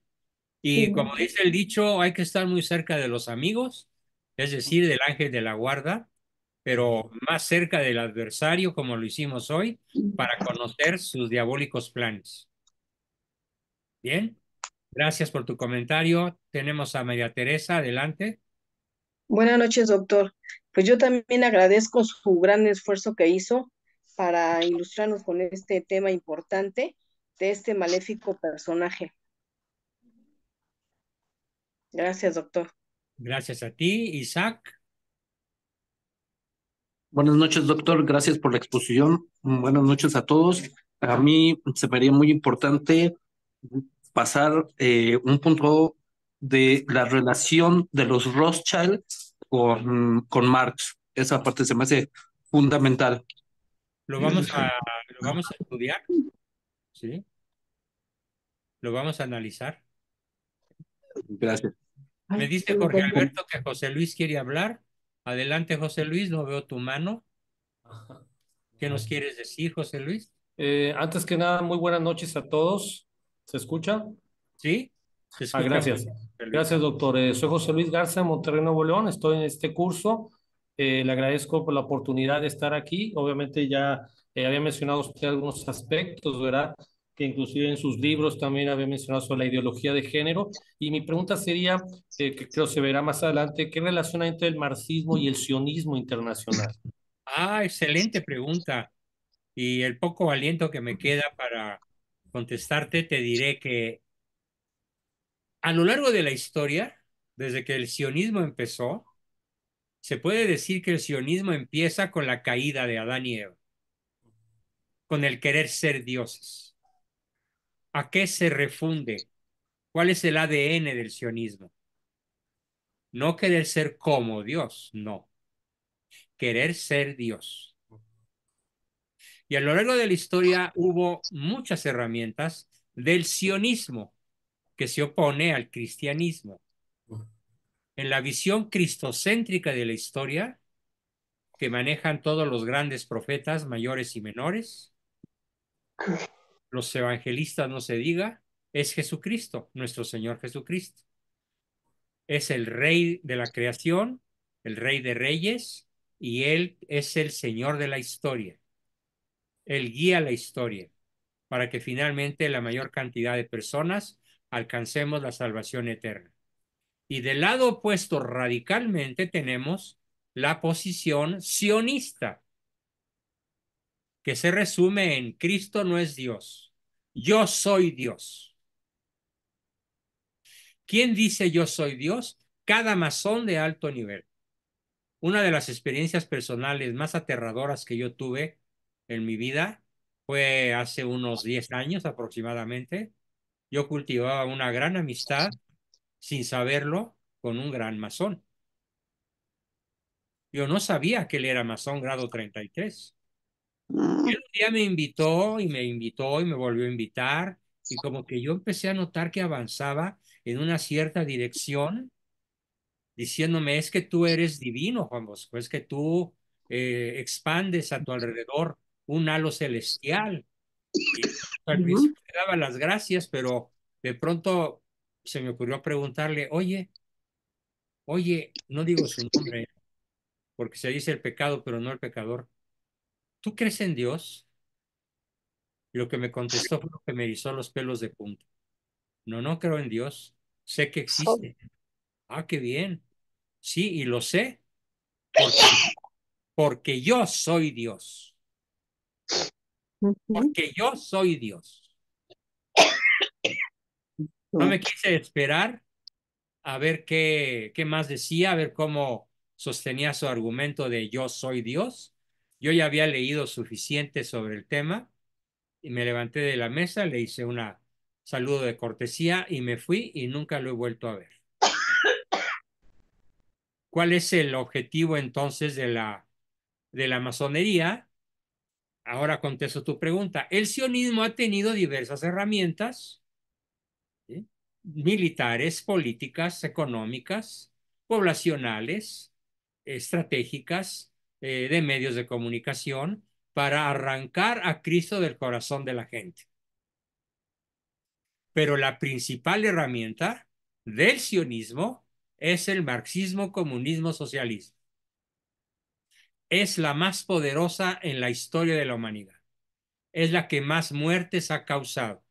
Y como dice el dicho, hay que estar muy cerca de los amigos, es decir, del ángel de la guarda, pero más cerca del adversario, como lo hicimos hoy, para conocer sus diabólicos planes. Bien, gracias por tu comentario. Tenemos a María Teresa, adelante. Buenas noches, doctor. Pues yo también agradezco su gran esfuerzo que hizo para ilustrarnos con este tema importante de este maléfico personaje. Gracias, doctor. Gracias a ti, Isaac. Buenas noches, doctor. Gracias por la exposición. Buenas noches a todos. A mí se me haría muy importante pasar eh, un punto de la relación de los Rothschild con, con Marx. Esa parte se me hace fundamental. Lo vamos a, mm. lo vamos a estudiar, ¿sí? Lo vamos a analizar. Gracias. Me dice Jorge Alberto que José Luis quiere hablar. Adelante, José Luis, no veo tu mano. ¿Qué nos quieres decir, José Luis? Eh, antes que nada, muy buenas noches a todos. ¿Se escucha? Sí. Ah, gracias. Gracias, doctor. Eh, soy José Luis Garza, Monterrey Nuevo León. Estoy en este curso. Eh, le agradezco por la oportunidad de estar aquí. Obviamente ya había mencionado usted algunos aspectos, ¿verdad? que inclusive en sus libros también había mencionado sobre la ideología de género. Y mi pregunta sería, eh, que creo se verá más adelante, ¿qué relación entre el marxismo y el sionismo internacional? Ah, excelente pregunta. Y el poco aliento que me queda para contestarte, te diré que a lo largo de la historia, desde que el sionismo empezó, se puede decir que el sionismo empieza con la caída de Adán y Eva, con el querer ser dioses. ¿A qué se refunde? ¿Cuál es el ADN del sionismo? No querer ser como Dios, no. Querer ser Dios. Y a lo largo de la historia hubo muchas herramientas del sionismo que se opone al cristianismo. En la visión cristocéntrica de la historia, que manejan todos los grandes profetas mayores y menores, los evangelistas no se diga, es Jesucristo, nuestro Señor Jesucristo. Es el rey de la creación, el rey de reyes, y él es el Señor de la historia. Él guía la historia para que finalmente la mayor cantidad de personas alcancemos la salvación eterna. Y del lado opuesto radicalmente tenemos la posición sionista, que se resume en Cristo no es Dios yo soy Dios. ¿Quién dice yo soy Dios? Cada masón de alto nivel. Una de las experiencias personales más aterradoras que yo tuve en mi vida fue hace unos 10 años aproximadamente. Yo cultivaba una gran amistad sin saberlo con un gran masón. Yo no sabía que él era masón grado 33. Mm. Y un día me invitó y me invitó y me volvió a invitar y como que yo empecé a notar que avanzaba en una cierta dirección, diciéndome, es que tú eres divino, Juan Bosco, es que tú eh, expandes a tu alrededor un halo celestial. Y al daba las gracias, pero de pronto se me ocurrió preguntarle, oye, oye, no digo su nombre, porque se dice el pecado, pero no el pecador. ¿tú crees en Dios? lo que me contestó fue lo que me hizo los pelos de punta. No, no creo en Dios. Sé que existe. Ah, qué bien. Sí, y lo sé. Porque, yo soy Dios. Porque yo soy Dios. No me quise esperar a ver qué, qué más decía, a ver cómo sostenía su argumento de yo soy Dios yo ya había leído suficiente sobre el tema y me levanté de la mesa, le hice un saludo de cortesía y me fui y nunca lo he vuelto a ver. ¿Cuál es el objetivo entonces de la, de la masonería? Ahora contesto tu pregunta. El sionismo ha tenido diversas herramientas militares, políticas, económicas, poblacionales, estratégicas, eh, de medios de comunicación para arrancar a Cristo del corazón de la gente. Pero la principal herramienta del sionismo es el marxismo, comunismo, socialismo. Es la más poderosa en la historia de la humanidad. Es la que más muertes ha causado.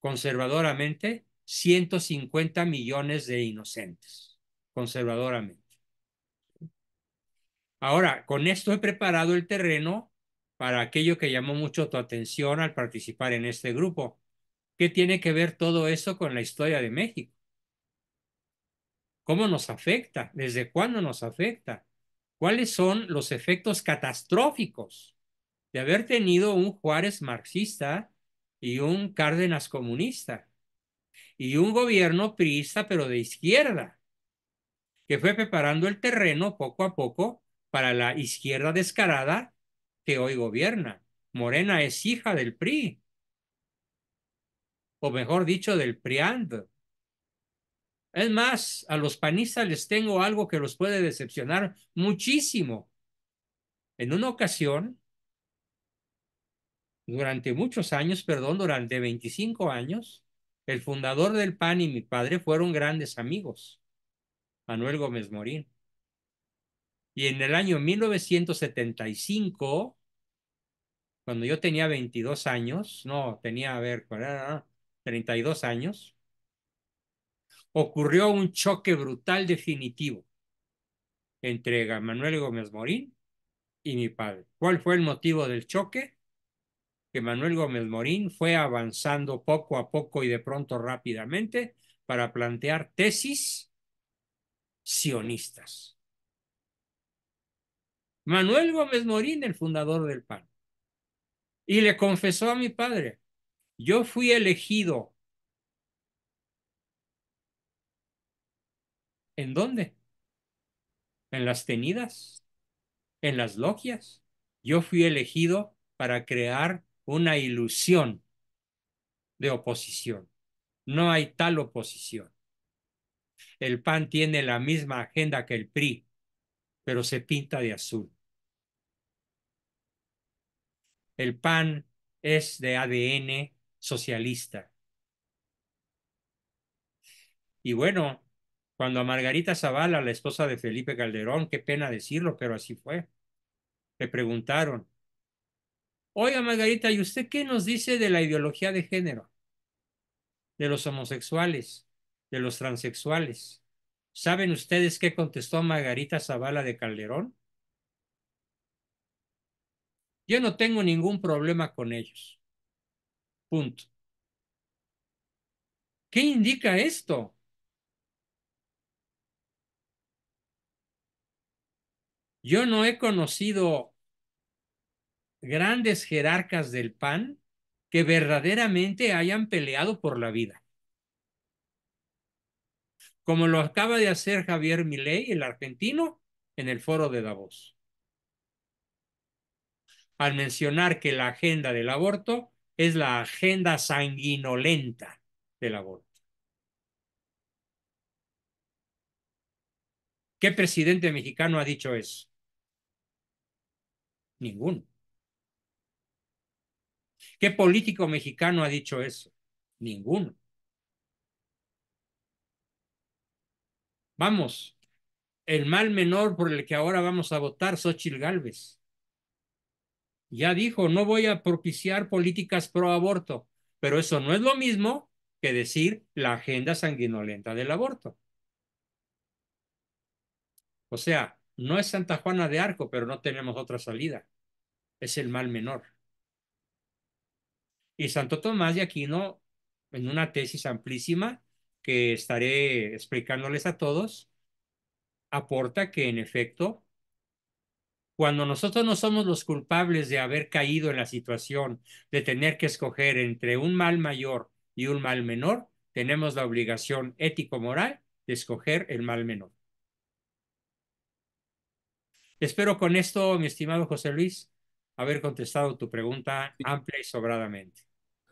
Conservadoramente, 150 millones de inocentes. Conservadoramente. Ahora, con esto he preparado el terreno para aquello que llamó mucho tu atención al participar en este grupo. ¿Qué tiene que ver todo eso con la historia de México? ¿Cómo nos afecta? ¿Desde cuándo nos afecta? ¿Cuáles son los efectos catastróficos de haber tenido un Juárez marxista y un Cárdenas comunista? Y un gobierno priista, pero de izquierda, que fue preparando el terreno poco a poco para la izquierda descarada que hoy gobierna. Morena es hija del PRI, o mejor dicho, del PRIAND. Es más, a los panistas les tengo algo que los puede decepcionar muchísimo. En una ocasión, durante muchos años, perdón, durante 25 años, el fundador del PAN y mi padre fueron grandes amigos, Manuel Gómez Morín. Y en el año 1975, cuando yo tenía 22 años, no, tenía, a ver, 32 años, ocurrió un choque brutal definitivo entre Manuel Gómez Morín y mi padre. ¿Cuál fue el motivo del choque? Que Manuel Gómez Morín fue avanzando poco a poco y de pronto rápidamente para plantear tesis sionistas. Manuel Gómez Morín, el fundador del PAN. Y le confesó a mi padre, yo fui elegido. ¿En dónde? En las tenidas, en las logias. Yo fui elegido para crear una ilusión de oposición. No hay tal oposición. El PAN tiene la misma agenda que el PRI, pero se pinta de azul. El PAN es de ADN socialista. Y bueno, cuando a Margarita Zavala, la esposa de Felipe Calderón, qué pena decirlo, pero así fue, le preguntaron, oiga Margarita, ¿y usted qué nos dice de la ideología de género? De los homosexuales, de los transexuales. ¿Saben ustedes qué contestó Margarita Zavala de Calderón? Yo no tengo ningún problema con ellos. Punto. ¿Qué indica esto? Yo no he conocido grandes jerarcas del PAN que verdaderamente hayan peleado por la vida. Como lo acaba de hacer Javier Milei, el argentino, en el foro de Davos al mencionar que la agenda del aborto es la agenda sanguinolenta del aborto. ¿Qué presidente mexicano ha dicho eso? Ninguno. ¿Qué político mexicano ha dicho eso? Ninguno. Vamos, el mal menor por el que ahora vamos a votar, Xochitl Galvez. Ya dijo, no voy a propiciar políticas pro aborto, pero eso no es lo mismo que decir la agenda sanguinolenta del aborto. O sea, no es Santa Juana de Arco, pero no tenemos otra salida. Es el mal menor. Y Santo Tomás de Aquino, en una tesis amplísima que estaré explicándoles a todos, aporta que en efecto cuando nosotros no somos los culpables de haber caído en la situación de tener que escoger entre un mal mayor y un mal menor, tenemos la obligación ético-moral de escoger el mal menor. Espero con esto, mi estimado José Luis, haber contestado tu pregunta amplia y sobradamente.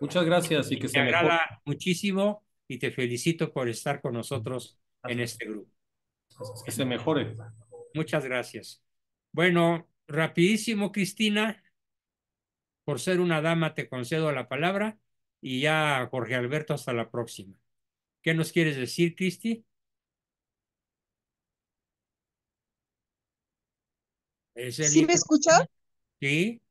Muchas gracias y que te se agrada muchísimo y te felicito por estar con nosotros en este grupo. Que se mejore. Muchas gracias. Bueno, rapidísimo, Cristina. Por ser una dama, te concedo la palabra y ya, Jorge Alberto, hasta la próxima. ¿Qué nos quieres decir, Cristi? ¿Sí me escucha? Sí.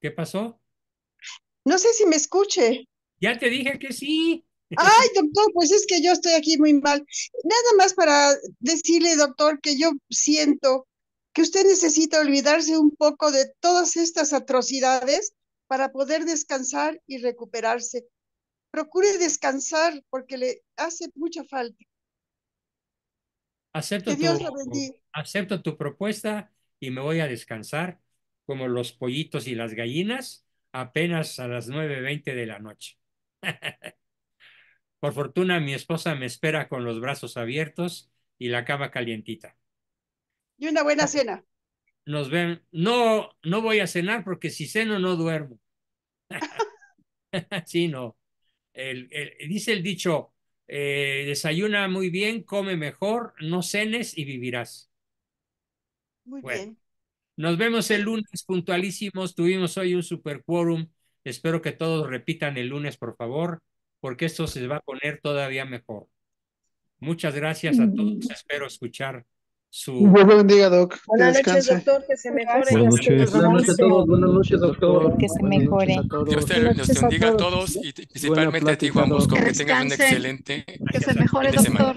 ¿Qué pasó? No sé si me escuche. Ya te dije que sí. Ay, doctor, pues es que yo estoy aquí muy mal. Nada más para decirle, doctor, que yo siento que usted necesita olvidarse un poco de todas estas atrocidades para poder descansar y recuperarse. Procure descansar porque le hace mucha falta. Acepto, tu, acepto tu propuesta y me voy a descansar como los pollitos y las gallinas apenas a las 9.20 de la noche. Por fortuna, mi esposa me espera con los brazos abiertos y la cama calientita. Y una buena cena. Nos ven. No, no voy a cenar porque si ceno no duermo. sí, no. El, dice el dicho, eh, desayuna muy bien, come mejor, no cenes y vivirás. Muy bien. Nos vemos el lunes puntualísimos. Tuvimos hoy un super quórum. Espero que todos repitan el lunes, por favor porque esto se va a poner todavía mejor. Muchas gracias a todos. Espero escuchar su. Muy buen día, Doc. Buenas noches, doctor. Que se mejore. Buenas noches. a todos. Buenas noches, doctor. Que se mejore. Dios te los bendiga a todos y principalmente a ti, Juan Bosco. Que tengan un excelente. Que se mejore, doctor.